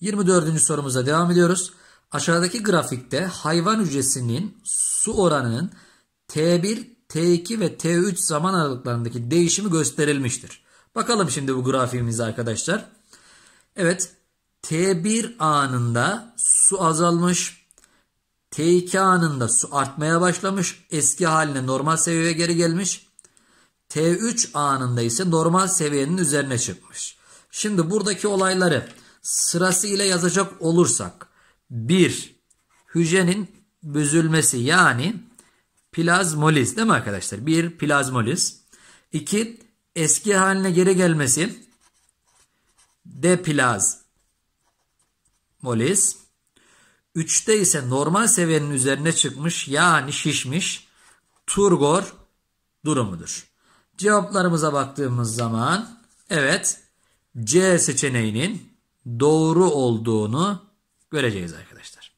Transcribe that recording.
24. sorumuza devam ediyoruz. Aşağıdaki grafikte hayvan hücresinin su oranının T1, T2 ve T3 zaman aralıklarındaki değişimi gösterilmiştir. Bakalım şimdi bu grafiğimizi arkadaşlar. Evet T1 anında su azalmış. T2 anında su artmaya başlamış. Eski haline normal seviyeye geri gelmiş. T3 anında ise normal seviyenin üzerine çıkmış. Şimdi buradaki olayları sırasıyla yazacak olursak 1. Hücrenin büzülmesi yani plazmoliz değil mi arkadaşlar? 1. Plazmoliz. 2. Eski haline geri gelmesi deplazmoliz. 3'te ise normal seviyenin üzerine çıkmış yani şişmiş turgor durumudur. Cevaplarımıza baktığımız zaman evet C seçeneğinin doğru olduğunu göreceğiz arkadaşlar.